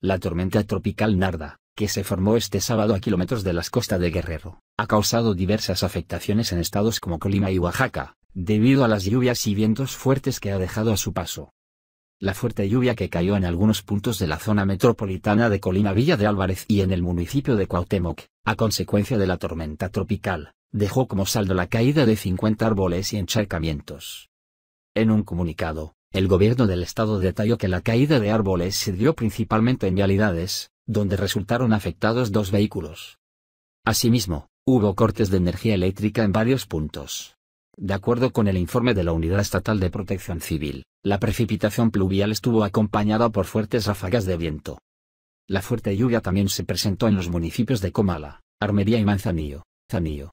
La tormenta tropical Narda, que se formó este sábado a kilómetros de las costas de Guerrero, ha causado diversas afectaciones en estados como Colima y Oaxaca, debido a las lluvias y vientos fuertes que ha dejado a su paso. La fuerte lluvia que cayó en algunos puntos de la zona metropolitana de Colima Villa de Álvarez y en el municipio de Cuauhtémoc, a consecuencia de la tormenta tropical, dejó como saldo la caída de 50 árboles y encharcamientos. En un comunicado, el gobierno del estado detalló que la caída de árboles se dio principalmente en vialidades, donde resultaron afectados dos vehículos. Asimismo, hubo cortes de energía eléctrica en varios puntos. De acuerdo con el informe de la Unidad Estatal de Protección Civil, la precipitación pluvial estuvo acompañada por fuertes ráfagas de viento. La fuerte lluvia también se presentó en los municipios de Comala, Armería y Manzanillo, Zanillo,